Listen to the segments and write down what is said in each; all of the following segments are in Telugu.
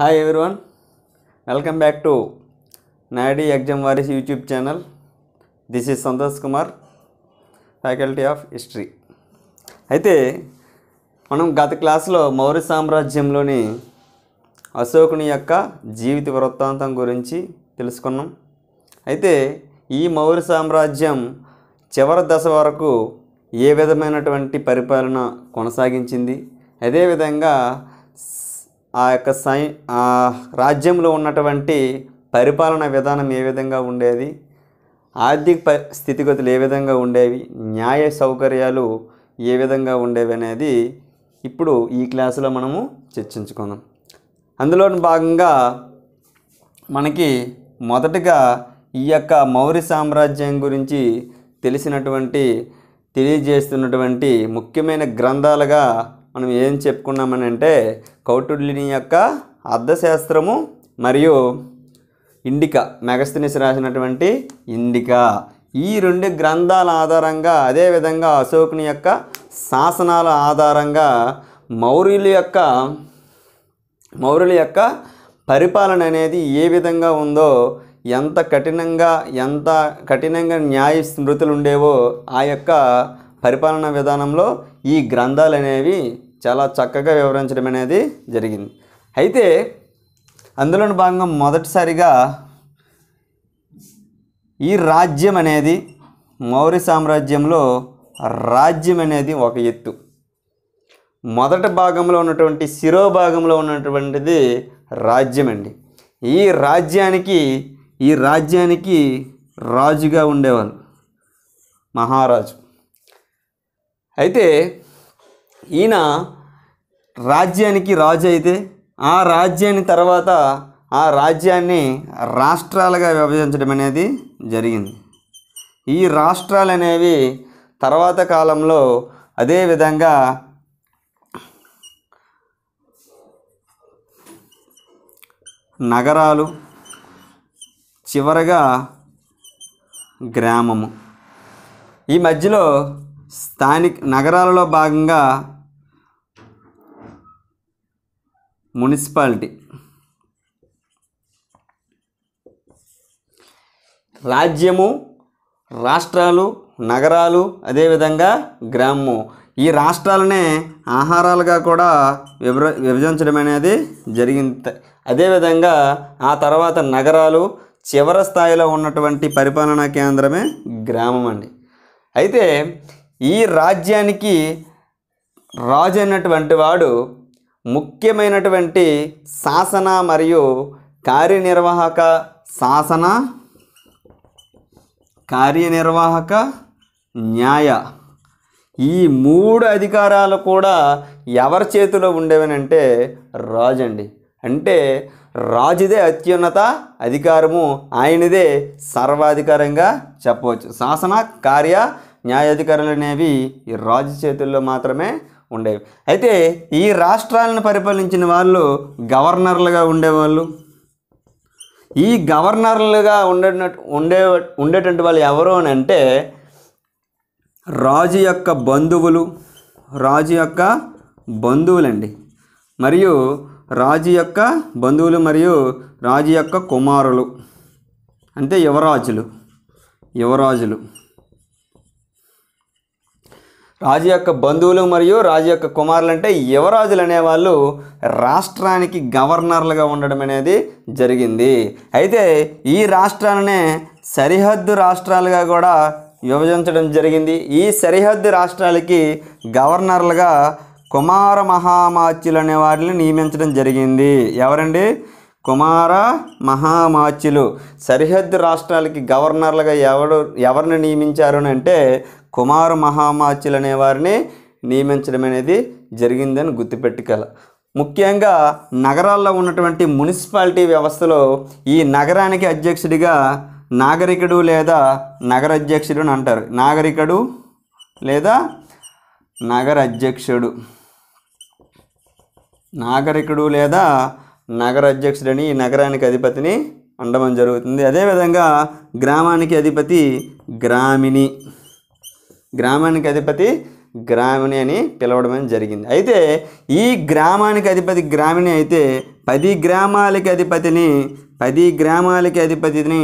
hi everyone welcome back to నాయుడి exam warriors YouTube channel this is Santosh Kumar faculty of history అయితే మనం గత క్లాస్లో మౌర్య సామ్రాజ్యంలోని అశోకుని యొక్క జీవిత వృత్తాంతం గురించి తెలుసుకున్నాం అయితే ఈ మౌర్య సామ్రాజ్యం చివరి దశ వరకు ఏ విధమైనటువంటి పరిపాలన కొనసాగించింది అదేవిధంగా ఆ యొక్క సై రాజ్యంలో ఉన్నటువంటి పరిపాలన విధానం ఏ విధంగా ఉండేది ఆర్థిక స్థితిగతులు ఏ విధంగా ఉండేవి న్యాయ సౌకర్యాలు ఏ విధంగా ఉండేవి అనేది ఇప్పుడు ఈ క్లాసులో మనము చర్చించుకుందాం అందులో భాగంగా మనకి మొదటగా ఈ యొక్క మౌర్య సామ్రాజ్యం గురించి తెలిసినటువంటి తెలియజేస్తున్నటువంటి ముఖ్యమైన గ్రంథాలుగా మనం ఏం చెప్పుకున్నామని అంటే కౌటుల్యుని యొక్క అర్థశాస్త్రము మరియు ఇండిక మెగస్థనిస్ రాసినటువంటి ఇండిక ఈ రెండు గ్రంథాల ఆధారంగా అదేవిధంగా అశోకుని యొక్క శాసనాల ఆధారంగా మౌర్యుల యొక్క మౌర్యుల యొక్క పరిపాలన అనేది ఏ విధంగా ఉందో ఎంత కఠినంగా ఎంత కఠినంగా న్యాయ స్మృతులు ఉండేవో ఆ యొక్క పరిపాలనా విధానంలో ఈ గ్రంథాలు అనేవి చాలా చక్కగా వివరించడం అనేది జరిగింది అయితే అందులోని భాగంగా మొదటిసారిగా ఈ రాజ్యం అనేది మౌర్య సామ్రాజ్యంలో రాజ్యం అనేది ఒక ఎత్తు మొదటి భాగంలో ఉన్నటువంటి శిరోభాగంలో ఉన్నటువంటిది రాజ్యం అండి ఈ రాజ్యానికి ఈ రాజ్యానికి రాజుగా ఉండేవాళ్ళు మహారాజు అయితే ఈయన రాజ్యానికి రాజు అయితే ఆ రాజ్యాన్ని తర్వాత ఆ రాజ్యాన్ని రాష్ట్రాలుగా విభజించడం అనేది జరిగింది ఈ రాష్ట్రాలు అనేవి తర్వాత కాలంలో అదేవిధంగా నగరాలు చివరగా గ్రామము ఈ మధ్యలో స్థానిక నగరాలలో భాగంగా మున్సిపాలిటీ రాజ్యము రాష్ట్రాలు నగరాలు అదేవిధంగా గ్రామము ఈ రాష్ట్రాలనే ఆహారాలుగా కూడా విభ విభజించడం అనేది జరిగింది అదేవిధంగా ఆ తర్వాత నగరాలు చివరి స్థాయిలో ఉన్నటువంటి పరిపాలనా కేంద్రమే గ్రామం అండి అయితే ఈ రాజ్యానికి రాజు అయినటువంటి వాడు ముఖ్యమైనటువంటి శాసన మరియు కార్యనిర్వాహక శాసన కార్యనిర్వాహక న్యాయ ఈ మూడు అధికారాలు కూడా ఎవరి చేతిలో ఉండేవనంటే రాజు అండి అంటే రాజుదే అత్యున్నత అధికారము ఆయనదే సర్వాధికారంగా చెప్పవచ్చు శాసన కార్య న్యాయాధికారులు అనేవి ఈ రాజు చేతుల్లో మాత్రమే ఉండేవి అయితే ఈ రాష్ట్రాలను పరిపాలించిన వాళ్ళు గవర్నర్లుగా ఉండేవాళ్ళు ఈ గవర్నర్లుగా ఉండే ఉండే ఉండేటువంటి వాళ్ళు ఎవరు అని అంటే రాజు యొక్క బంధువులు రాజు యొక్క బంధువులండి మరియు రాజు యొక్క బంధువులు మరియు రాజు యొక్క కుమారులు అంటే యువరాజులు యువరాజులు రాజు యొక్క బంధువులు మరియు రాజు యొక్క కుమారులు అంటే యువరాజులు అనేవాళ్ళు రాష్ట్రానికి గవర్నర్లుగా ఉండడం అనేది జరిగింది అయితే ఈ రాష్ట్రాలనే సరిహద్దు రాష్ట్రాలుగా కూడా విభజించడం జరిగింది ఈ సరిహద్దు రాష్ట్రాలకి గవర్నర్లుగా కుమార మహామాత్యులు అనే వారిని నియమించడం జరిగింది ఎవరండి కుమార మహామాచ్యులు సరిహద్దు రాష్ట్రాలకి గవర్నర్లుగా ఎవరు ఎవరిని నియమించారు అంటే కుమార మహామాచ్యులు అనేవారిని నియమించడం అనేది జరిగిందని గుర్తుపెట్టుకల ముఖ్యంగా నగరాల్లో ఉన్నటువంటి మున్సిపాలిటీ వ్యవస్థలో ఈ నగరానికి అధ్యక్షుడిగా నాగరికుడు లేదా నగర అధ్యక్షుడు అని అంటారు నాగరికుడు లేదా నగర అధ్యక్షుడు నాగరికుడు లేదా నగర అధ్యక్షుడని ఈ నగరానికి అధిపతిని ఉండడం జరుగుతుంది అదేవిధంగా గ్రామానికి అధిపతి గ్రామిణి గ్రామానికి అధిపతి గ్రామిణి అని పిలవడం జరిగింది అయితే ఈ గ్రామానికి అధిపతి గ్రామిణి అయితే పది గ్రామాలకి అధిపతిని పది గ్రామాలకి అధిపతిని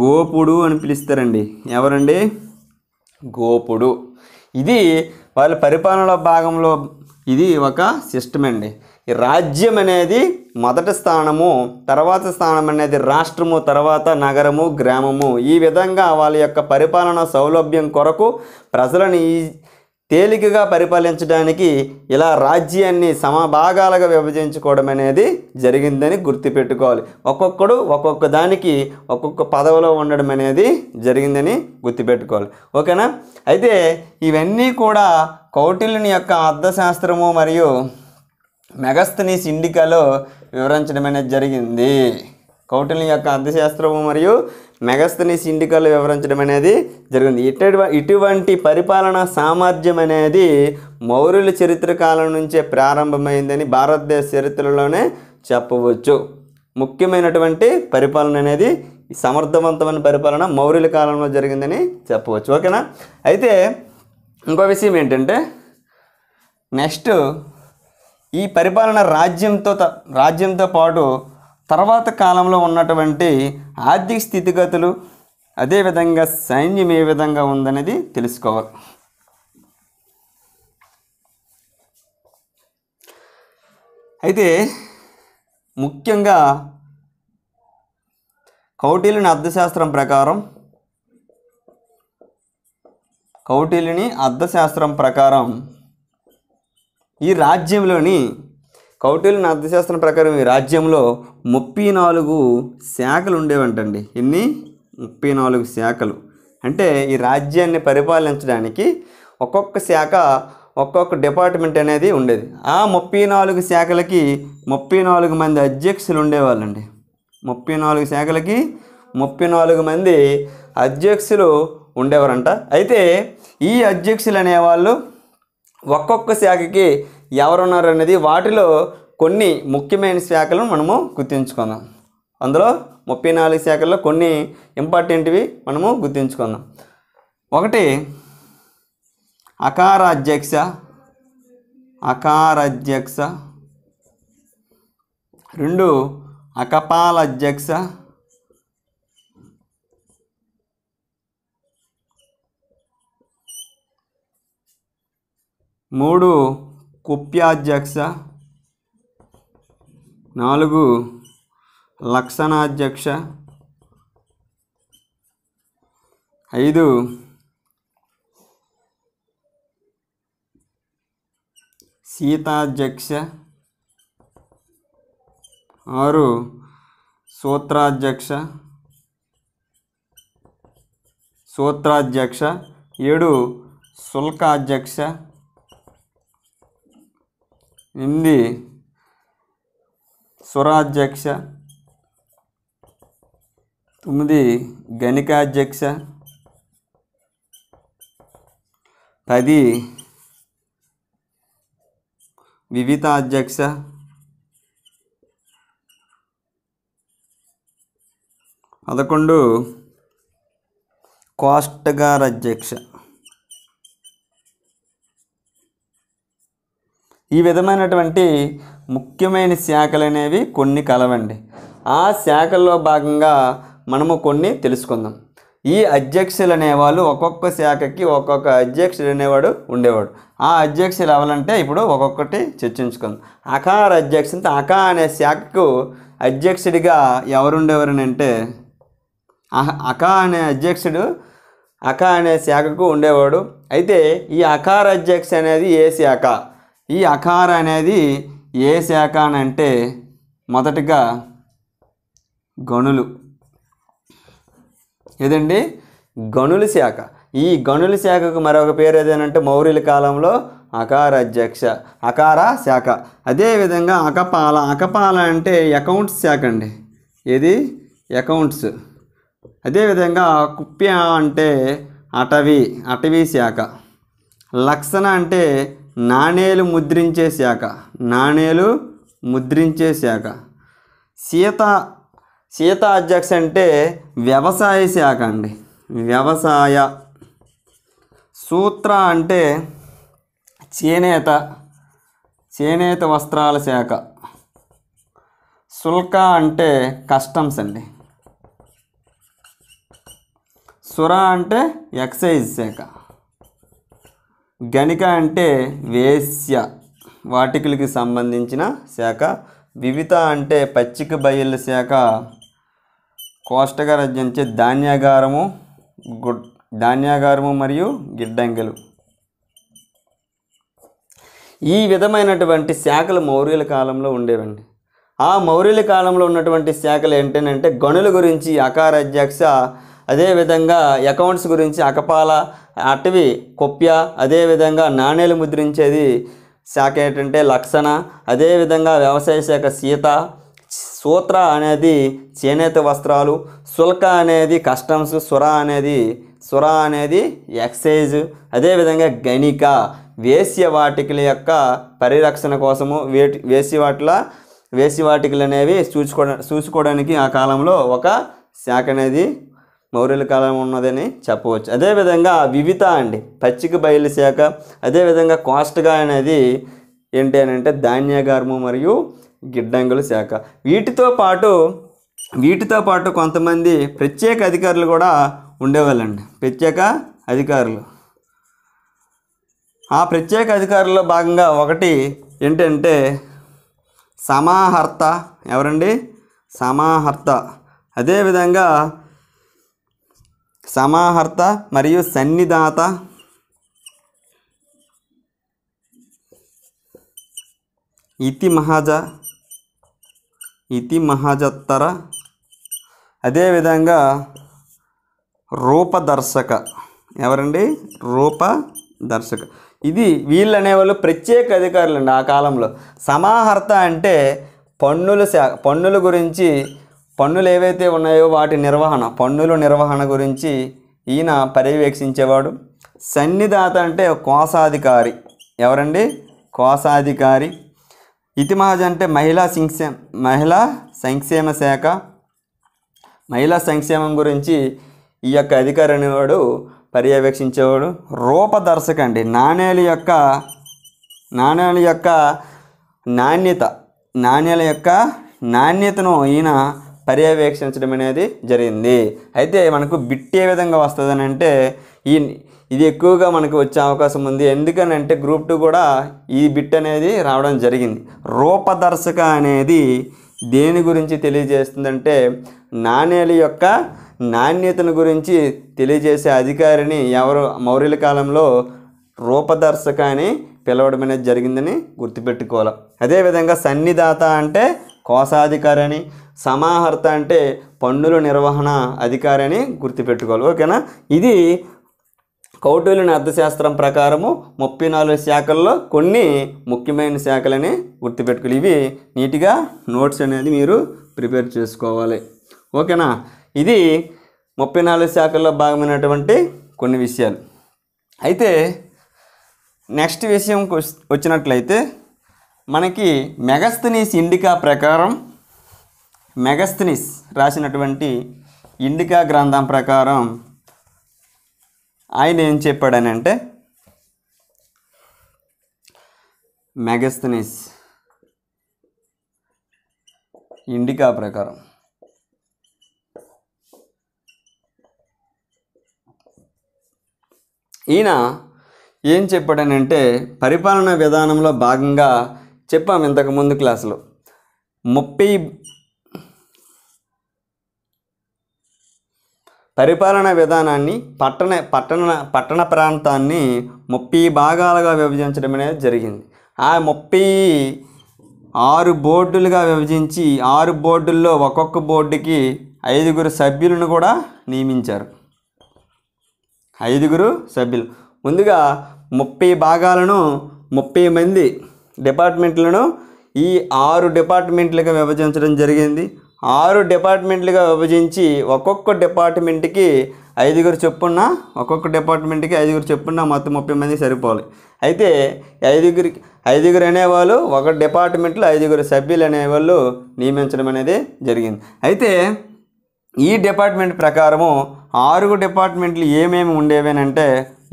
గోపుడు అని పిలుస్తారండి ఎవరండి గోపుడు ఇది వాళ్ళ పరిపాలనలో భాగంలో ఇది ఒక సిస్టమ్ అండి రాజ్యం అనేది మొదటి స్థానము తర్వాత స్థానం అనేది రాష్ట్రము తర్వాత నగరము గ్రామము ఈ విధంగా వాళ్ళ యొక్క పరిపాలన సౌలభ్యం కొరకు ప్రజలను ఈ తేలికగా పరిపాలించడానికి ఇలా రాజ్యాన్ని సమభాగాలుగా విభజించుకోవడం అనేది జరిగిందని గుర్తుపెట్టుకోవాలి ఒక్కొక్కడు ఒక్కొక్క దానికి ఒక్కొక్క పదవిలో ఉండడం అనేది జరిగిందని గుర్తుపెట్టుకోవాలి ఓకేనా అయితే ఇవన్నీ కూడా కౌటిల్యుని యొక్క అర్థశాస్త్రము మరియు మెగస్థని సిండికాలో వివరించడం అనేది జరిగింది కౌటిల్య యొక్క అర్థశాస్త్రము మరియు మెగస్థని సిండికాలో వివరించడం అనేది జరిగింది ఇటు ఇటువంటి పరిపాలన సామర్థ్యం అనేది మౌర్యుల చరిత్ర కాలం నుంచే ప్రారంభమైందని భారతదేశ చరిత్రలోనే చెప్పవచ్చు ముఖ్యమైనటువంటి పరిపాలన అనేది సమర్థవంతమైన పరిపాలన మౌర్యుల కాలంలో జరిగిందని చెప్పవచ్చు ఓకేనా అయితే ఇంకో విషయం ఏంటంటే నెక్స్ట్ ఈ పరిపాలన రాజ్యంతో రాజ్యంతో పాటు తర్వాత కాలంలో ఉన్నటువంటి ఆర్థిక స్థితిగతులు అదేవిధంగా సైన్యం ఏ విధంగా ఉందనేది తెలుసుకోవాలి అయితే ముఖ్యంగా కౌటిల్యుని అర్థశాస్త్రం ప్రకారం కౌటిల్యుని అర్థశాస్త్రం ప్రకారం ఈ రాజ్యంలోని కౌటిల్య అర్థశాస్త్రం ప్రకారం ఈ రాజ్యంలో ముప్పై నాలుగు శాఖలు ఉండేవంటండి ఎన్ని ముప్పై నాలుగు శాఖలు అంటే ఈ రాజ్యాన్ని పరిపాలించడానికి ఒక్కొక్క శాఖ ఒక్కొక్క డిపార్ట్మెంట్ అనేది ఉండేది ఆ ముప్పై నాలుగు శాఖలకి ముప్పై నాలుగు మంది అధ్యక్షులు ఉండేవాళ్ళండి ముప్పై నాలుగు శాఖలకి ముప్పై నాలుగు మంది అధ్యక్షులు ఉండేవారంట అయితే ఈ అధ్యక్షులు అనేవాళ్ళు ఒక్కొక్క శాఖకి ఎవరున్నారు అనేది వాటిలో కొన్ని ముఖ్యమైన శాఖలను మనము గుర్తించుకుందాం అందులో ముప్పై నాలుగు శాఖల్లో కొన్ని ఇంపార్టెంట్వి మనము గుర్తుంచుకుందాం ఒకటి అకారాధ్యక్ష అకారాధ్యక్ష రెండు అకపాల అధ్యక్ష ಮೂಡು ಕುಪ್ಯಾಧ್ಯಕ್ಷ ನಾಲ್ಕು ಲಕ್ಷಣಾಧ್ಯಕ್ಷ ಐದು ಸೀತಾಧ್ಯಕ್ಷ ಆರು ಸೋತ್ರಾಧ್ಯಕ್ಷ ಸೋತ್ರಾಧ್ಯಕ್ಷ ಏಳು ಶುಲ್ಕಾಧ್ಯಕ್ಷ ఇంది స్వరాధ్యక్ష తొమ్మిది గణికాధ్యక్ష పది వివిధాధ్యక్ష పదకొండు కోష్టగార అధ్యక్ష ఈ విధమైనటువంటి ముఖ్యమైన శాఖలు అనేవి కొన్ని కలవండి ఆ శాఖల్లో భాగంగా మనము కొన్ని తెలుసుకుందాం ఈ అధ్యక్షులు అనేవాళ్ళు ఒక్కొక్క శాఖకి ఒక్కొక్క అధ్యక్షుడు అనేవాడు ఉండేవాడు ఆ అధ్యక్షులు అవ్వాలంటే ఇప్పుడు ఒక్కొక్కటి చర్చించుకుందాం అకార అధ్యక్షుడు అకా అనే శాఖకు అధ్యక్షుడిగా అంటే అకా అనే అధ్యక్షుడు అకా అనే శాఖకు ఉండేవాడు అయితే ఈ అకార అధ్యక్ష అనేది ఏ శాఖ ఈ అకార అనేది ఏ శాఖ అని అంటే మొదటిగా గనులు ఏదండి గనుల శాఖ ఈ గనుల శాఖకు మరొక పేరు ఏదేనంటే మౌర్యుల కాలంలో అకార అధ్యక్ష అకార శాఖ అదేవిధంగా అకపాల అకపాల అంటే అకౌంట్స్ శాఖ అండి ఏది అకౌంట్స్ అదేవిధంగా కుప్య అంటే అటవీ అటవీ శాఖ లక్షణ అంటే నాణేలు ముద్రించే శాఖ నాణేలు ముద్రించే శాఖ సీత సీత అధ్యక్ష అంటే వ్యవసాయ శాఖ అండి వ్యవసాయ సూత్ర అంటే చేనేత చేనేత వస్త్రాల శాఖ శుల్క అంటే కస్టమ్స్ అండి సుర అంటే ఎక్సైజ్ శాఖ గణిక అంటే వేశ్య వాటికలకి సంబంధించిన శాఖ వివిత అంటే పచ్చిక బయళ్ళ శాఖ కోష్టగా రచించే ధాన్యాగారము గుడ్ ధాన్యాగారము మరియు గిడ్డంగలు ఈ విధమైనటువంటి శాఖలు మౌర్యుల కాలంలో ఉండేవండి ఆ మౌర్యుల కాలంలో ఉన్నటువంటి శాఖలు ఏంటంటే గనుల గురించి అకారాధ్యక్ష అదేవిధంగా అకౌంట్స్ గురించి అకపాల అటవీ కొప్య అదేవిధంగా నాణేలు ముద్రించేది శాఖ ఏంటంటే లక్షణ అదేవిధంగా వ్యవసాయ శాఖ సీత సూత్ర అనేది చేనేత వస్త్రాలు శుల్క అనేది కస్టమ్స్ సుర అనేది సుర అనేది ఎక్సైజ్ అదేవిధంగా గణిక వేశ్య వాటికల యొక్క పరిరక్షణ కోసము వేటి వేసి వేసి వాటికలు అనేవి చూసుకోవడా చూసుకోవడానికి ఆ కాలంలో ఒక శాఖ అనేది మౌర్యుల కాలం ఉన్నదని చెప్పవచ్చు అదేవిధంగా వివిత అండి పచ్చిక బయలు శాఖ అదేవిధంగా కోస్ట్గా అనేది ఏంటి అని అంటే ధాన్యాగారము మరియు గిడ్డంగుల శాఖ వీటితో పాటు వీటితో పాటు కొంతమంది ప్రత్యేక అధికారులు కూడా ఉండేవాళ్ళండి ప్రత్యేక అధికారులు ఆ ప్రత్యేక అధికారుల్లో భాగంగా ఒకటి ఏంటంటే సమాహర్త ఎవరండి సమాహర్త అదేవిధంగా సమాహర్త మరియు సన్నిధాత ఇతి మహాజ ఇతి మహాజత్తర అదేవిధంగా రూపదర్శక ఎవరండి రూపదర్శక ఇది వీళ్ళు అనేవాళ్ళు ప్రత్యేక అధికారులు అండి ఆ కాలంలో సమాహర్త అంటే పన్నుల శాఖ పన్నుల గురించి పన్నులు ఏవైతే ఉన్నాయో వాటి నిర్వహణ పన్నుల నిర్వహణ గురించి ఈయన పర్యవేక్షించేవాడు సన్నిధాత అంటే కోశాధికారి ఎవరండి కోశాధికారి ఇతిమాజ్ అంటే మహిళా సంక్షే మహిళా సంక్షేమ శాఖ మహిళా సంక్షేమం గురించి ఈ యొక్క అధికారి అనేవాడు పర్యవేక్షించేవాడు రూపదర్శక అండి నాణ్యాల యొక్క నాణ్యాల యొక్క నాణ్యత నాణ్యాల యొక్క నాణ్యతను ఈయన పర్యవేక్షించడం అనేది జరిగింది అయితే మనకు బిట్ ఏ విధంగా వస్తుందని అంటే ఈ ఇది ఎక్కువగా మనకు వచ్చే అవకాశం ఉంది ఎందుకనంటే గ్రూప్ టూ కూడా ఈ బిట్ అనేది రావడం జరిగింది రూపదర్శక అనేది దేని గురించి తెలియజేస్తుందంటే నాణేల యొక్క నాణ్యతను గురించి తెలియజేసే అధికారిని ఎవరు మౌర్యుల కాలంలో రూపదర్శక అని పిలవడం అనేది జరిగిందని గుర్తుపెట్టుకోవాలి అదేవిధంగా సన్నిదాత అంటే కోశాధికారి అని సమాహర్త అంటే పన్నుల నిర్వహణ అధికారి అని గుర్తుపెట్టుకోవాలి ఓకేనా ఇది కౌటిల్యుని అర్థశాస్త్రం ప్రకారము ముప్పై నాలుగు శాఖల్లో కొన్ని ముఖ్యమైన శాఖలని గుర్తుపెట్టుకోవాలి ఇవి నీట్గా నోట్స్ అనేది మీరు ప్రిపేర్ చేసుకోవాలి ఓకేనా ఇది ముప్పై నాలుగు శాఖల్లో భాగమైనటువంటి కొన్ని విషయాలు అయితే నెక్స్ట్ విషయం వచ్చినట్లయితే మనకి మెగస్తనీస్ ఇండికా ప్రకారం మెగస్తనీస్ రాసినటువంటి ఇండికా గ్రంథం ప్రకారం ఆయన ఏం చెప్పాడనంటే మెగస్తనీస్ ఇండికా ప్రకారం ఈయన ఏం చెప్పాడనంటే పరిపాలన విధానంలో భాగంగా చెప్పాము ఇంతకు ముందు క్లాసులో ముప్పై పరిపాలన విధానాన్ని పట్టణ పట్టణ పట్టణ ప్రాంతాన్ని ముప్పై భాగాలుగా విభజించడం అనేది జరిగింది ఆ ముప్పై ఆరు బోర్డులుగా విభజించి ఆరు బోర్డుల్లో ఒక్కొక్క బోర్డుకి ఐదుగురు సభ్యులను కూడా నియమించారు ఐదుగురు సభ్యులు ముందుగా ముప్పై భాగాలను ముప్పై మంది డిపార్ట్మెంట్లను ఈ ఆరు డిపార్ట్మెంట్లుగా విభజించడం జరిగింది ఆరు డిపార్ట్మెంట్లుగా విభజించి ఒక్కొక్క డిపార్ట్మెంట్కి ఐదుగురు చెప్పున్న ఒక్కొక్క డిపార్ట్మెంట్కి ఐదుగురు చెప్పున్న మొత్తం ముప్పై మంది సరిపోవాలి అయితే ఐదుగురి ఐదుగురు అనేవాళ్ళు ఒక డిపార్ట్మెంట్లో ఐదుగురు సభ్యులు అనేవాళ్ళు నియమించడం అనేది జరిగింది అయితే ఈ డిపార్ట్మెంట్ ప్రకారము ఆరుగు డిపార్ట్మెంట్లు ఏమేమి ఉండేవేనంటే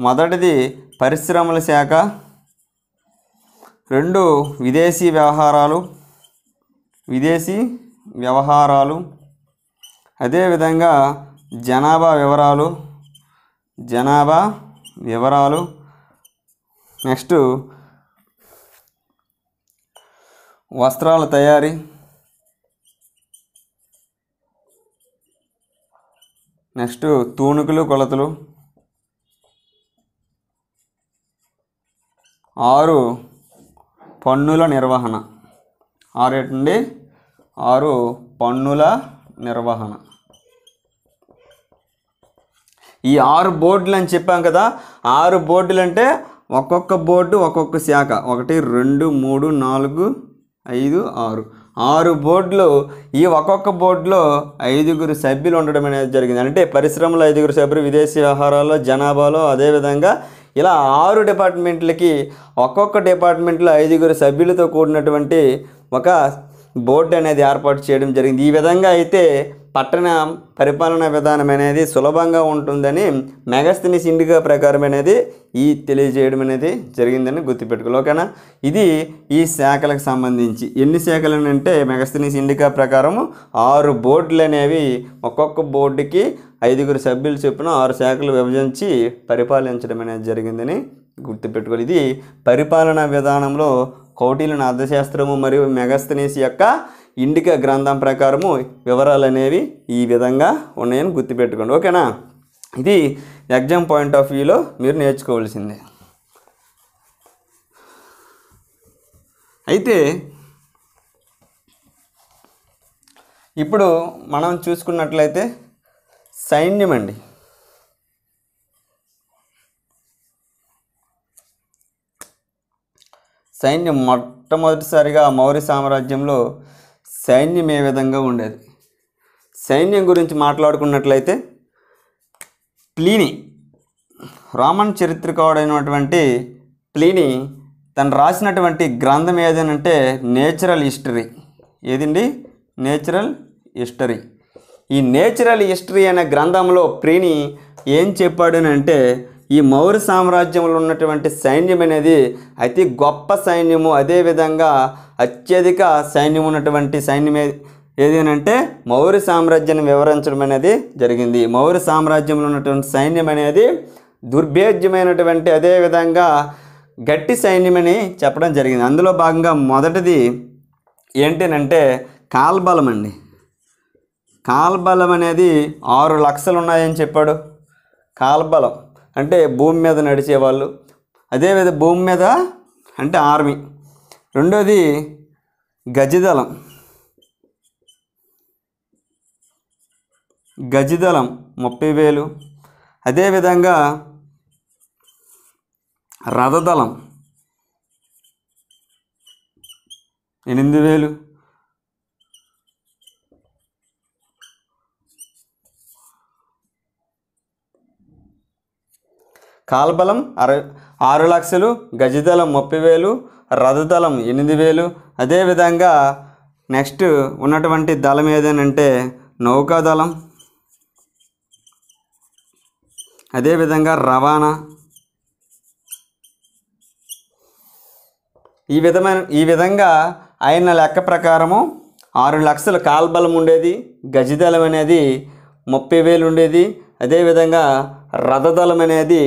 మొదటిది పరిశ్రమల శాఖ రెండు విదేశీ వ్యవహారాలు విదేశీ వ్యవహారాలు అదేవిధంగా జనాభా వివరాలు జనాభా వివరాలు నెక్స్ట్ వస్త్రాల తయారీ నెక్స్ట్ తూణుకులు కొలతలు ఆరు పన్నుల నిర్వహణ ఆరు ఏంటండి ఆరు పన్నుల నిర్వహణ ఈ ఆరు బోర్డులు అని చెప్పాం కదా ఆరు బోర్డులు అంటే ఒక్కొక్క బోర్డు ఒక్కొక్క శాఖ ఒకటి రెండు మూడు నాలుగు ఐదు ఆరు ఆరు బోర్డులు ఈ ఒక్కొక్క బోర్డులో ఐదుగురు సభ్యులు ఉండడం అనేది జరిగింది అంటే పరిశ్రమలో ఐదుగురు సభ్యులు విదేశీ వ్యవహారాల్లో జనాభాలో అదేవిధంగా ఇలా ఆరు డిపార్ట్మెంట్లకి ఒక్కొక్క డిపార్ట్మెంట్లో ఐదుగురు సభ్యులతో కూడినటువంటి ఒక బోర్డు అనేది ఏర్పాటు చేయడం జరిగింది ఈ విధంగా అయితే పట్టణ పరిపాలనా విధానం అనేది సులభంగా ఉంటుందని మెగస్తని సిండిగా ప్రకారం అనేది ఈ తెలియజేయడం అనేది జరిగిందని గుర్తుపెట్టుకోవాలి ఓకేనా ఇది ఈ శాఖలకు సంబంధించి ఎన్ని శాఖలు అంటే మెగస్తని సిండికా ప్రకారము ఆరు బోర్డులు అనేవి ఒక్కొక్క బోర్డుకి ఐదుగురు సభ్యులు చొప్పున ఆరు శాఖలు విభజించి పరిపాలించడం అనేది జరిగిందని గుర్తుపెట్టుకోవాలి ఇది పరిపాలనా విధానంలో కౌటిల్యన అర్థశాస్త్రము మరియు మెగస్తనీస్ యొక్క ఇండిక గ్రంథం ప్రకారము వివరాలు అనేవి ఈ విధంగా ఉన్నాయని గుర్తుపెట్టుకోండి ఓకేనా ఇది ఎగ్జామ్ పాయింట్ ఆఫ్ వ్యూలో మీరు నేర్చుకోవాల్సిందే అయితే ఇప్పుడు మనం చూసుకున్నట్లయితే సైన్యం అండి సైన్యం మొట్టమొదటిసారిగా మౌర్య సామ్రాజ్యంలో సైన్యం ఏ విధంగా ఉండేది సైన్యం గురించి మాట్లాడుకున్నట్లయితే ప్లీని రోమన్ చరిత్రకాడైనటువంటి ప్లీని తను రాసినటువంటి గ్రంథం ఏదేనంటే నేచురల్ హిస్టరీ ఏదండి నేచురల్ హిస్టరీ ఈ నేచురల్ హిస్టరీ అనే గ్రంథంలో ప్రీని ఏం చెప్పాడనంటే ఈ మౌర్య సామ్రాజ్యంలో ఉన్నటువంటి సైన్యం అనేది అతి గొప్ప సైన్యము అదేవిధంగా అత్యధిక సైన్యం ఉన్నటువంటి సైన్యం ఏదేనంటే మౌర్య సామ్రాజ్యాన్ని వివరించడం అనేది జరిగింది మౌర్య సామ్రాజ్యంలో ఉన్నటువంటి సైన్యం అనేది దుర్భేద్యమైనటువంటి అదేవిధంగా గట్టి సైన్యమని చెప్పడం జరిగింది అందులో భాగంగా మొదటిది ఏంటనంటే కాల్బలం అండి కాల్బలం అనేది ఆరు లక్షలు ఉన్నాయని చెప్పాడు కాల్బలం అంటే భూమి మీద నడిచేవాళ్ళు అదేవిధ భూమి మీద అంటే ఆర్మీ రెండోది గజదళం గజదళం ముప్పై వేలు అదేవిధంగా రథదళం ఎనిమిది వేలు కాల్బలం అర ఆరు లక్షలు గజదళం ముప్పై వేలు రథదళం ఎనిమిది వేలు అదేవిధంగా నెక్స్ట్ ఉన్నటువంటి దళం ఏదేనంటే నౌకాదళం అదేవిధంగా రవాణా ఈ విధమైన ఈ విధంగా ఆయన లెక్క ప్రకారము ఆరు లక్షల కాల్బలం ఉండేది గజదళం అనేది ముప్పై వేలు ఉండేది అదేవిధంగా రథదళం అనేది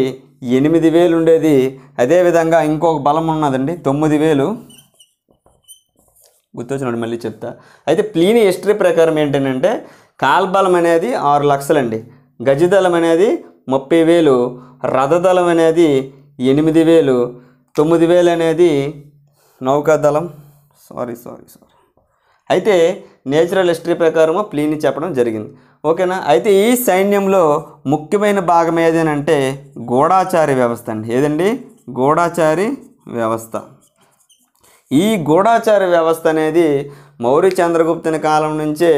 ఎనిమిది వేలు ఉండేది అదేవిధంగా ఇంకొక బలం ఉన్నదండి తొమ్మిది వేలు గుర్తొచ్చినాడు మళ్ళీ చెప్తా అయితే ప్లీని హిస్టరీ ప్రకారం ఏంటంటే కాల్బలం అనేది ఆరు లక్షలండి గజదలం అనేది ముప్పై వేలు రథదళం అనేది ఎనిమిది వేలు తొమ్మిది వేలు అనేది నౌకాదళం సారీ సారీ సారీ అయితే నేచురల్ హిస్టరీ ప్రకారము ప్లీని చెప్పడం జరిగింది ఓకేనా అయితే ఈ సైన్యంలో ముఖ్యమైన భాగం ఏదేనంటే గూఢాచారి వ్యవస్థ అండి ఏదండి గూఢాచారి వ్యవస్థ ఈ గూఢాచార వ్యవస్థ అనేది మౌర్య చంద్రగుప్తుని కాలం నుంచే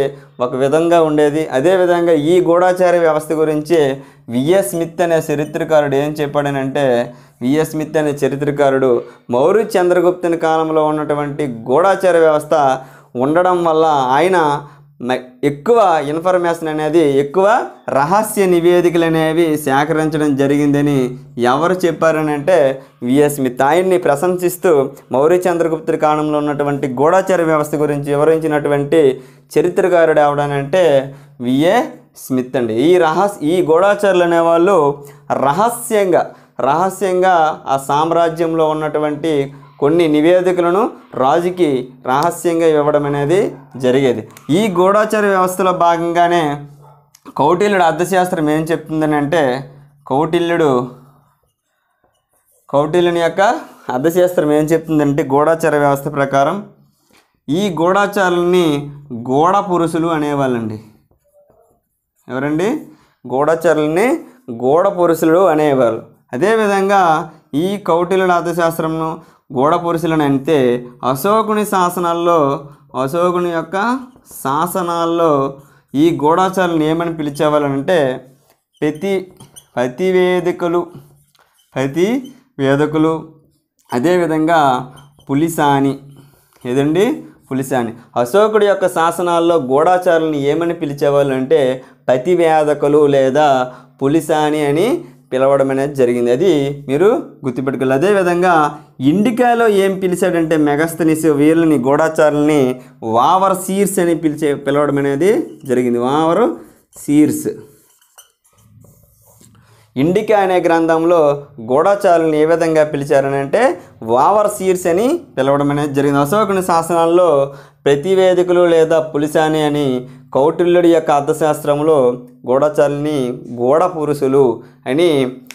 ఒక విధంగా ఉండేది అదేవిధంగా ఈ గూఢాచారి వ్యవస్థ గురించి విఎస్ స్మిత్ అనే చరిత్రకారుడు ఏం చెప్పాడనంటే విఎస్ స్మిత్ అనే చరిత్రకారుడు మౌర్య చంద్రగుప్తుని కాలంలో ఉన్నటువంటి గూఢాచార వ్యవస్థ ఉండడం వల్ల ఆయన ఎక్కువ ఇన్ఫర్మేషన్ అనేది ఎక్కువ రహస్య నివేదికలు అనేవి సేకరించడం జరిగిందని ఎవరు చెప్పారని అంటే విఎస్ స్మిత్ ఆయన్ని ప్రశంసిస్తూ మౌర్య చంద్రగుప్తుడి కాలంలో ఉన్నటువంటి గూఢాచార వ్యవస్థ గురించి వివరించినటువంటి చరిత్రకారుడు ఎవడనంటే విఏ స్మిత్ అండి ఈ రహస్ ఈ గూఢాచారులు అనేవాళ్ళు రహస్యంగా రహస్యంగా ఆ సామ్రాజ్యంలో ఉన్నటువంటి కొన్ని నివేదికలను రాజుకి రహస్యంగా ఇవ్వడం అనేది జరిగేది ఈ గూఢాచార వ్యవస్థలో భాగంగానే కౌటిల్యుడు అర్థశాస్త్రం ఏం చెప్తుందని అంటే కౌటిల్యుడు కౌటిల్యుని యొక్క అర్థశాస్త్రం ఏం చెప్తుందంటే గూఢాచార వ్యవస్థ ప్రకారం ఈ గూఢాచారాలని గోడ పురుషులు అనేవాళ్ళండి ఎవరండి గూఢాచారాలని గోడ పురుషులు అనేవాళ్ళు అదేవిధంగా ఈ కౌటిల్యుడు అర్థశాస్త్రంను పురుషులను అంటే అశోకుని శాసనాల్లో అశోకుని యొక్క శాసనాల్లో ఈ గోడాచారులను ఏమని పిలిచేవాళ్ళనంటే ప్రతి ప్రతివేదికలు ప్రతి వేదకులు అదేవిధంగా పులిసాని ఏదండి పులిసాని అశోకుడి యొక్క శాసనాల్లో గోడాచారులను ఏమని పిలిచేవాళ్ళు అంటే ప్రతివేదకులు లేదా పులిసాని అని పిలవడం అనేది జరిగింది అది మీరు గుర్తుపెట్టుకోవాలి అదేవిధంగా ఇండికాలో ఏం పిలిచాడంటే మెగస్తనిస్ వీళ్ళని గూఢాచారుల్ని వావర్ సీర్స్ అని పిలిచే పిలవడం అనేది జరిగింది వావర్ సీర్స్ ఇండికా అనే గ్రంథంలో గూఢాచారులను ఏ విధంగా పిలిచారని అంటే వావర్ సీర్స్ అని పిలవడం అనేది జరిగింది అశోకుని శాసనాల్లో ప్రతివేదికలు లేదా పులిసాని అని కౌటిల్యుడి యొక్క అర్థశాస్త్రంలో గూఢచారిని గూఢ పురుషులు అని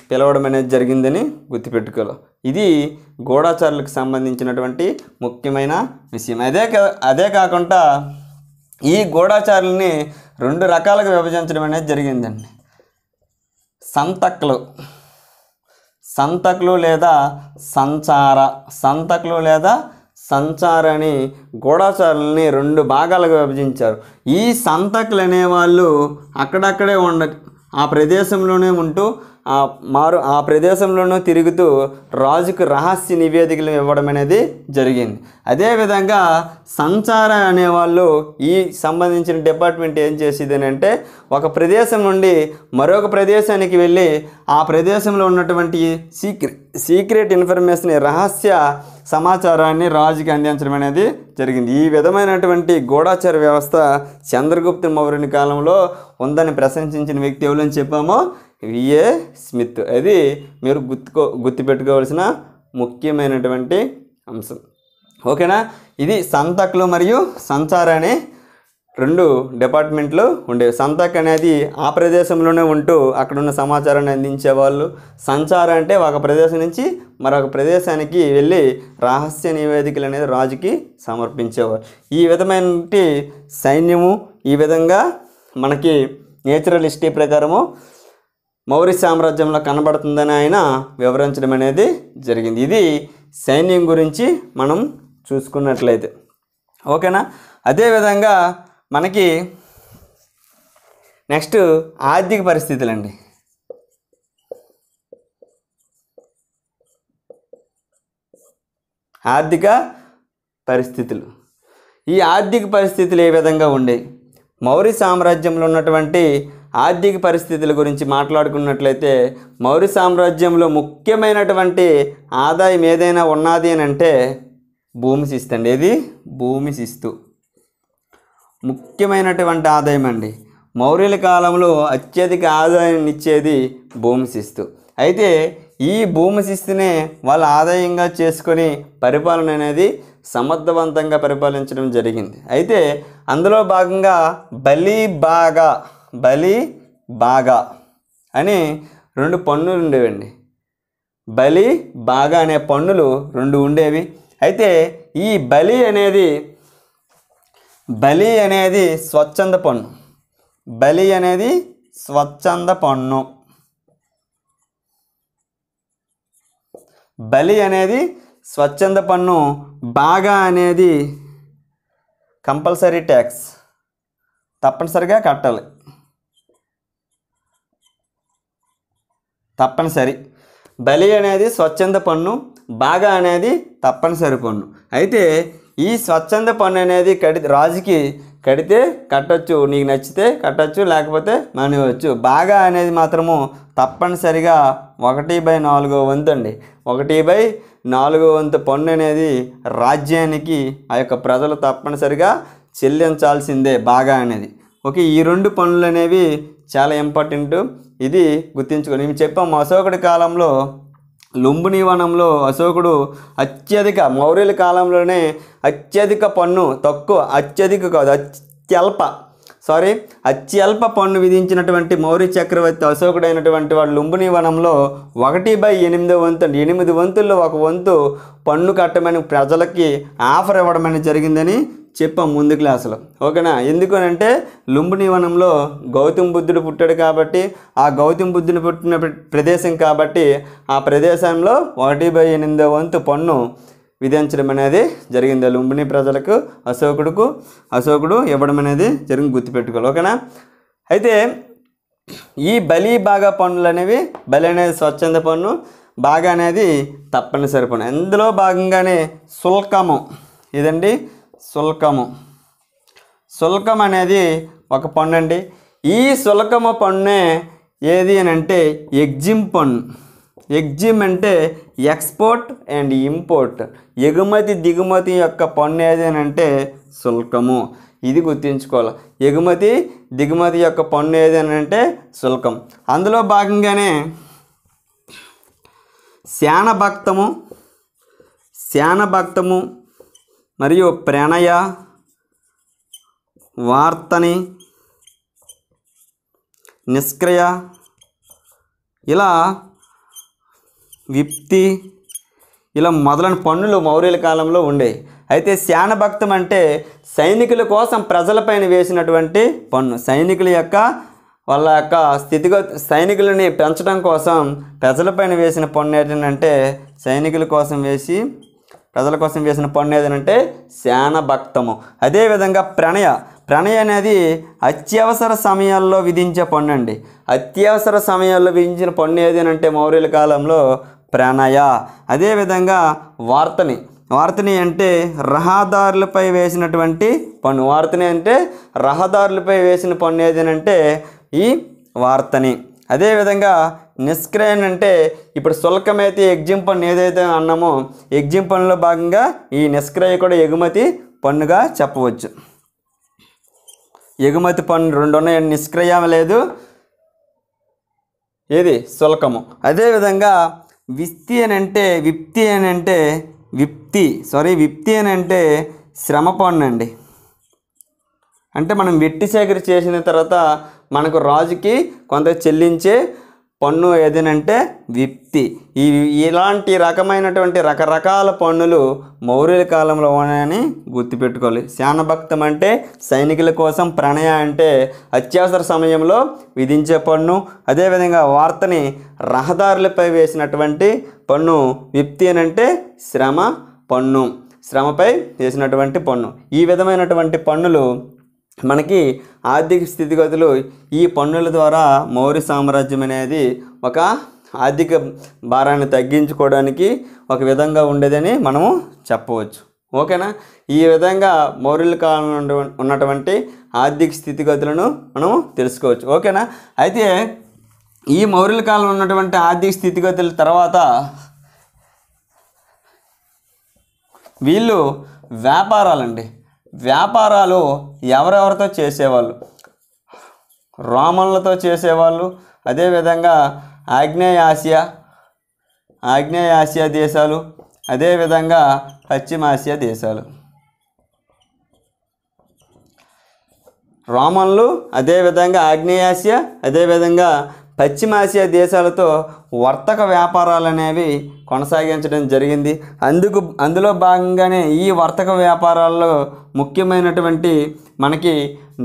పిలవడం అనేది జరిగిందని గుర్తుపెట్టుకోవాలి ఇది గూఢాచారులకు సంబంధించినటువంటి ముఖ్యమైన విషయం అదే అదే కాకుండా ఈ గూఢాచారుల్ని రెండు రకాలుగా విభజించడం అనేది జరిగిందండి సంతకులు సంతకులు లేదా సంచార సంతకులు లేదా సంచారని గూఢచారులని రెండు భాగాలుగా విభజించారు ఈ సంతకులు అనేవాళ్ళు అక్కడక్కడే ఉండ ఆ ప్రదేశంలోనే ఉంటూ మారు ఆ ప్రదేశంలోనూ తిరుగుతూ రాజుకు రహస్య నివేదికలు ఇవ్వడం అనేది జరిగింది అదేవిధంగా సంచార అనేవాళ్ళు ఈ సంబంధించిన డిపార్ట్మెంట్ ఏం చేసేది అంటే ఒక ప్రదేశం నుండి మరొక ప్రదేశానికి వెళ్ళి ఆ ప్రదేశంలో ఉన్నటువంటి సీక్రెట్ సీక్రెట్ ఇన్ఫర్మేషన్ రహస్య సమాచారాన్ని రాజుకి అందించడం అనేది జరిగింది ఈ విధమైనటువంటి గూఢాచార వ్యవస్థ చంద్రగుప్త మౌర్యుని కాలంలో ఉందని ప్రశంసించిన వ్యక్తి ఎవరని చెప్పామో విఏ స్మిత్ అది మీరు గుర్తుకో గుర్తుపెట్టుకోవాల్సిన ముఖ్యమైనటువంటి అంశం ఓకేనా ఇది సంతక్లు మరియు సంచార అనే రెండు డిపార్ట్మెంట్లు ఉండేవి సంతక్ అనేది ఆ ప్రదేశంలోనే ఉంటూ అక్కడ ఉన్న సమాచారాన్ని అందించేవాళ్ళు సంచార అంటే ఒక ప్రదేశం నుంచి మరొక ప్రదేశానికి వెళ్ళి రహస్య నివేదికలు అనేది రాజుకి సమర్పించేవారు ఈ విధమైన సైన్యము ఈ విధంగా మనకి నేచురల్ హిస్టరీ ప్రకారము మౌర్య సామ్రాజ్యంలో కనబడుతుందని ఆయన వివరించడం అనేది జరిగింది ఇది సైన్యం గురించి మనం చూసుకున్నట్లయితే ఓకేనా అదేవిధంగా మనకి నెక్స్ట్ ఆర్థిక పరిస్థితులండి ఆర్థిక పరిస్థితులు ఈ ఆర్థిక పరిస్థితులు ఏ విధంగా ఉండేవి మౌర్య సామ్రాజ్యంలో ఉన్నటువంటి ఆర్థిక పరిస్థితుల గురించి మాట్లాడుకున్నట్లయితే మౌర్య సామ్రాజ్యంలో ముఖ్యమైనటువంటి ఆదాయం ఏదైనా ఉన్నది అని అంటే భూమి శిస్తు అండి ఏది భూమి శిస్తు ముఖ్యమైనటువంటి ఆదాయం అండి మౌర్యుల కాలంలో అత్యధిక ఆదాయం ఇచ్చేది భూమి శిస్తు అయితే ఈ భూమి శిస్తునే వాళ్ళ ఆదాయంగా చేసుకొని పరిపాలన అనేది సమర్థవంతంగా పరిపాలించడం జరిగింది అయితే అందులో భాగంగా బలి బాగా బలి బాగా అని రెండు పన్నులు ఉండేవండి బలి బాగా అనే పన్నులు రెండు ఉండేవి అయితే ఈ బలి అనేది బలి అనేది స్వచ్ఛంద పన్ను బలి అనేది స్వచ్ఛంద పన్ను బలి అనేది స్వచ్ఛంద పన్ను బాగా అనేది కంపల్సరీ ట్యాక్స్ తప్పనిసరిగా కట్టాలి తప్పనిసరి బలి అనేది స్వచ్ఛంద పన్ను బాగా అనేది తప్పనిసరి పన్ను అయితే ఈ స్వచ్ఛంద పన్ను అనేది కడి రాజుకి కడితే కట్టచ్చు నీకు నచ్చితే కట్టచ్చు లేకపోతే మానేవచ్చు బాగా అనేది మాత్రము తప్పనిసరిగా ఒకటి బై నాలుగో వంతు అండి ఒకటి బై నాలుగో వంతు పన్ను అనేది రాజ్యానికి ఆ యొక్క ప్రజలు తప్పనిసరిగా చెల్లించాల్సిందే బాగా అనేది ఓకే ఈ రెండు పనులు అనేవి చాలా ఇంపార్టెంట్ ఇది గుర్తించుకొని మేము చెప్పాము అశోకుడి కాలంలో లుంబిని వనంలో అశోకుడు అత్యధిక మౌర్యుల కాలంలోనే అత్యధిక పన్ను తక్కువ అత్యధిక కాదు అత్యల్ప సారీ అత్యల్ప పన్ను విధించినటువంటి మౌర్య చక్రవర్తి అశోకుడైనటువంటి వాడు లుంబిని వనంలో ఒకటి బై ఎనిమిది వంతు ఎనిమిది వంతుల్లో ఒక వంతు పన్ను కట్టమని ప్రజలకి ఆఫర్ ఇవ్వడం జరిగిందని చెప్పాం ముందు క్లాసులో ఓకేనా ఎందుకనంటే లుంబిని వనంలో గౌతమ బుద్ధుడు పుట్టాడు కాబట్టి ఆ గౌతమ బుద్ధుని పుట్టిన ప్రదేశం కాబట్టి ఆ ప్రదేశంలో ఒకటి బై ఎనిమిదో వంతు పన్ను విధించడం అనేది జరిగింది లుంబిని ప్రజలకు అశోకుడుకు అశోకుడు ఇవ్వడం అనేది జరిగింది గుర్తుపెట్టుకోవాలి ఓకేనా అయితే ఈ బలి బాగా పనులు అనేవి బలి అనేది స్వచ్ఛంద పన్ను బాగా అనేది తప్పనిసరి పన్ను ఇందులో భాగంగానే శుల్కము ఇదండి శుల్కము శుల్కం అనేది ఒక పన్ను అండి ఈ శుల్కము పన్నే ఏది అని అంటే ఎగ్జిమ్ పన్ను ఎగ్జిమ్ అంటే ఎక్స్పోర్ట్ అండ్ ఇంపోర్ట్ ఎగుమతి దిగుమతి యొక్క పన్ను ఏదేనంటే శుల్కము ఇది గుర్తుంచుకోవాలి ఎగుమతి దిగుమతి యొక్క పన్ను ఏదేనంటే శుల్కం అందులో భాగంగానే శానభక్తము శానభక్తము మరియు ప్రణయ వార్తని నిష్క్రియ ఇలా విప్తి ఇలా మొదలైన పన్నులు మౌర్యుల కాలంలో ఉండే అయితే శానభక్తం అంటే సైనికుల కోసం ప్రజలపైన వేసినటువంటి పన్ను సైనికుల యొక్క వాళ్ళ యొక్క స్థితిగత సైనికులని పెంచడం కోసం ప్రజలపైన వేసిన పన్ను ఏంటంటే సైనికుల కోసం వేసి ప్రజల కోసం వేసిన పన్ను ఏదనంటే శానభక్తము అదేవిధంగా ప్రణయ ప్రణయ అనేది అత్యవసర సమయాల్లో విధించే పన్ను అండి అత్యవసర సమయాల్లో విధించిన పన్ను ఏదేనంటే మౌర్యుల కాలంలో ప్రాణయ అదేవిధంగా వార్తని వార్తని అంటే రహదారులపై వేసినటువంటి పన్ను వార్తని అంటే రహదారులపై వేసిన పన్ను ఏదేనంటే ఈ వార్తని అదేవిధంగా నిష్క్రయణ అంటే ఇప్పుడు శుల్కమైతే ఎగ్జిమ్ పన్ను ఏదైతే అన్నామో ఎగ్జిమ్ పన్నులో భాగంగా ఈ నిష్క్రయ కూడా ఎగుమతి పన్నుగా చెప్పవచ్చు ఎగుమతి పన్ను రెండు ఉన్నాయి నిష్క్రయం లేదు ఇది శుల్కము అదేవిధంగా విస్తి అని అంటే విప్తి అని అంటే విప్తి సారీ విప్తి అని అంటే శ్రమ పన్నండి అంటే మనం వెట్టి సేకరి చేసిన తర్వాత మనకు రాజుకి కొంత చెల్లించే పన్ను ఏదినంటే విప్తి ఈ ఇలాంటి రకమైనటువంటి రకరకాల పన్నులు మౌర్యుల కాలంలో ఉన్నాయని గుర్తుపెట్టుకోవాలి శానభక్తం అంటే సైనికుల కోసం ప్రణయ అంటే అత్యవసర సమయంలో విధించే పన్ను అదేవిధంగా వార్తని రహదారులపై వేసినటువంటి పన్ను విప్తి అంటే శ్రమ పన్ను శ్రమపై వేసినటువంటి పన్ను ఈ విధమైనటువంటి పన్నులు మనకి ఆర్థిక స్థితిగతులు ఈ పన్నుల ద్వారా మౌర్య సామ్రాజ్యం అనేది ఒక ఆర్థిక భారాన్ని తగ్గించుకోవడానికి ఒక విధంగా ఉండేదని మనము చెప్పవచ్చు ఓకేనా ఈ విధంగా మౌర్యుల కాలంలో ఉన్నటువంటి ఆర్థిక స్థితిగతులను మనం తెలుసుకోవచ్చు ఓకేనా అయితే ఈ మౌర్యుల కాలంలో ఉన్నటువంటి ఆర్థిక స్థితిగతుల తర్వాత వీళ్ళు వ్యాపారాలండి వ్యాపారాలు ఎవరెవరితో చేసేవాళ్ళు రోమన్లతో చేసేవాళ్ళు అదేవిధంగా ఆగ్నేయాసియా ఆగ్నేయాసియా దేశాలు అదేవిధంగా పశ్చిమాసియా దేశాలు రోమన్లు అదేవిధంగా ఆగ్నేయాసియా అదేవిధంగా పశ్చిమాసియా దేశాలతో వర్తక వ్యాపారాలు అనేవి కొనసాగించడం జరిగింది అందుకు అందులో భాగంగానే ఈ వర్తక వ్యాపారాల్లో ముఖ్యమైనటువంటి మనకి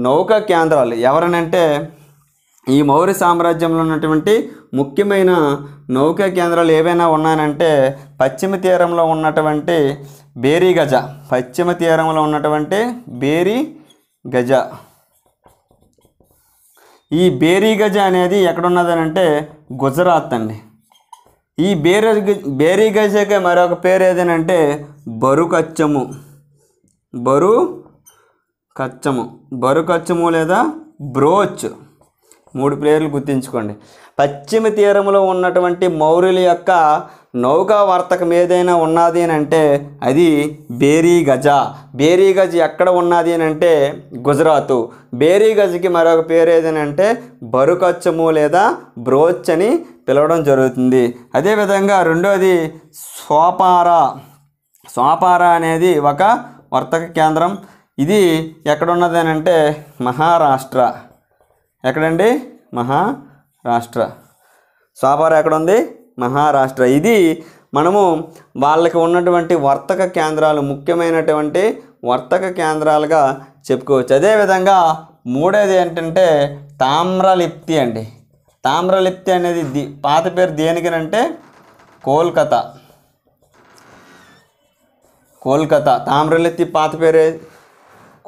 నౌక కేంద్రాలు ఎవరనంటే ఈ మౌర్య సామ్రాజ్యంలో ఉన్నటువంటి ముఖ్యమైన నౌకా కేంద్రాలు ఏవైనా ఉన్నాయనంటే పశ్చిమ తీరంలో ఉన్నటువంటి బేరీ గజ పశ్చిమ తీరంలో ఉన్నటువంటి బేరీ గజ ఈ బేరీ గజ అనేది ఎక్కడున్నదని అంటే గుజరాత్ అండి ఈ బేరే బేరీ గజకే మరొక పేరు అంటే బరు కచ్చము బరు కచ్చము బరు కచ్చము లేదా బ్రోచ్ మూడు పేర్లు గుర్తించుకోండి పశ్చిమ తీరంలో ఉన్నటువంటి మౌర్యుల యొక్క నౌకా వర్తకం ఏదైనా ఉన్నది అని అంటే అది బేరీ గజ బేరీ గజ ఎక్కడ ఉన్నది అని అంటే గుజరాత్ బేరీ గజకి మరొక పేరు ఏదని అంటే బరుకచ్చము లేదా బ్రోచ్ అని పిలవడం జరుగుతుంది అదేవిధంగా రెండోది సోపార సోపార అనేది ఒక వర్తక కేంద్రం ఇది ఎక్కడున్నది అని అంటే మహారాష్ట్ర ఎక్కడండి మహారాష్ట్ర సోపార ఎక్కడుంది మహారాష్ట్ర ఇది మనము వాళ్ళకి ఉన్నటువంటి వర్తక కేంద్రాలు ముఖ్యమైనటువంటి వర్తక కేంద్రాలుగా చెప్పుకోవచ్చు అదేవిధంగా మూడేది ఏంటంటే తామ్రలిప్తి అండి తామ్రలిప్తి అనేది ది పాత పేరు అంటే కోల్కతా కోల్కతా తామ్రలిప్తి పాత పేరు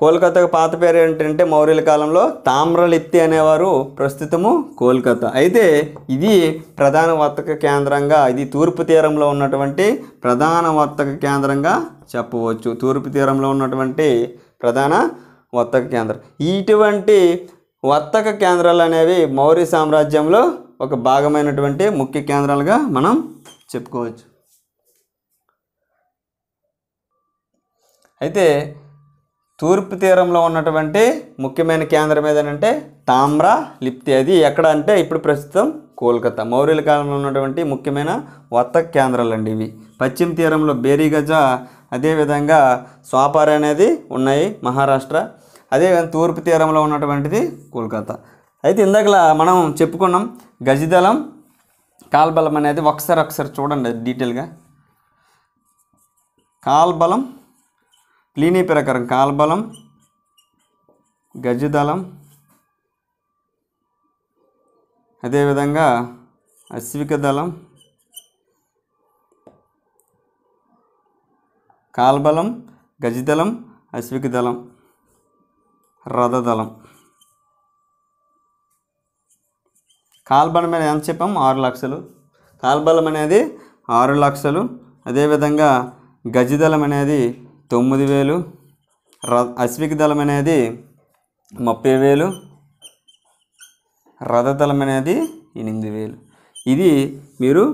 కోల్కతా పాత పేరు ఏంటంటే మౌర్యుల కాలంలో తామ్రలిప్తి అనేవారు ప్రస్తుతము కోల్కతా అయితే ఇది ప్రధాన వర్తక కేంద్రంగా ఇది తూర్పు తీరంలో ఉన్నటువంటి ప్రధాన వర్తక కేంద్రంగా చెప్పవచ్చు తూర్పు తీరంలో ఉన్నటువంటి ప్రధాన వర్తక కేంద్రం ఇటువంటి వర్తక కేంద్రాలు అనేవి మౌర్య సామ్రాజ్యంలో ఒక భాగమైనటువంటి ముఖ్య కేంద్రాలుగా మనం చెప్పుకోవచ్చు అయితే తూర్పు తీరంలో ఉన్నటువంటి ముఖ్యమైన కేంద్రం ఏదనంటే తామ్ర లిప్తి అది ఎక్కడ అంటే ఇప్పుడు ప్రస్తుతం కోల్కతా మౌర్యుల కాలంలో ఉన్నటువంటి ముఖ్యమైన వత్త కేంద్రాలు అండి ఇవి పశ్చిమ తీరంలో బేరీగజ అదేవిధంగా సోపార్ అనేది ఉన్నాయి మహారాష్ట్ర అదేవిధంగా తూర్పు తీరంలో ఉన్నటువంటిది కోల్కతా అయితే ఇందాకలా మనం చెప్పుకున్నాం గజిదలం కాల్బలం అనేది ఒకసారి ఒకసారి చూడండి డీటెయిల్గా కాల్బలం ప్లీనీ ప్రకారం కాల్బలం గజదళం అదేవిధంగా అశ్విక దళం కాల్బలం గజదళం అశ్విక దళం రథదళం కాల్బలం అనేది ఎంత చెప్పాము ఆరు లక్షలు కాల్బలం అనేది ఆరు లక్షలు అదేవిధంగా గజదళం అనేది తొమ్మిది వేలు ర అశ్విక దళం అనేది ముప్పై వేలు రథతలం అనేది ఎనిమిది వేలు ఇది మీరు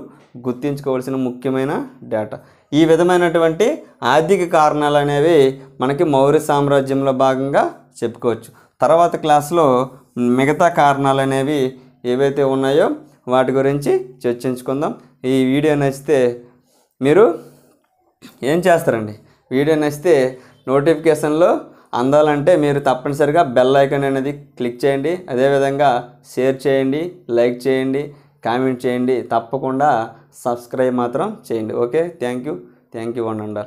గుర్తించుకోవాల్సిన ముఖ్యమైన డేటా ఈ విధమైనటువంటి ఆర్థిక కారణాలు అనేవి మనకి మౌర్య సామ్రాజ్యంలో భాగంగా చెప్పుకోవచ్చు తర్వాత క్లాస్లో మిగతా కారణాలు అనేవి ఏవైతే ఉన్నాయో వాటి గురించి చర్చించుకుందాం ఈ వీడియో నచ్చితే మీరు ఏం చేస్తారండి వీడియో నచ్చితే నోటిఫికేషన్లో అందాలంటే మీరు తప్పనిసరిగా బెల్ ఐకాన్ అనేది క్లిక్ చేయండి అదేవిధంగా షేర్ చేయండి లైక్ చేయండి కామెంట్ చేయండి తప్పకుండా సబ్స్క్రైబ్ మాత్రం చేయండి okay thank you thank you one and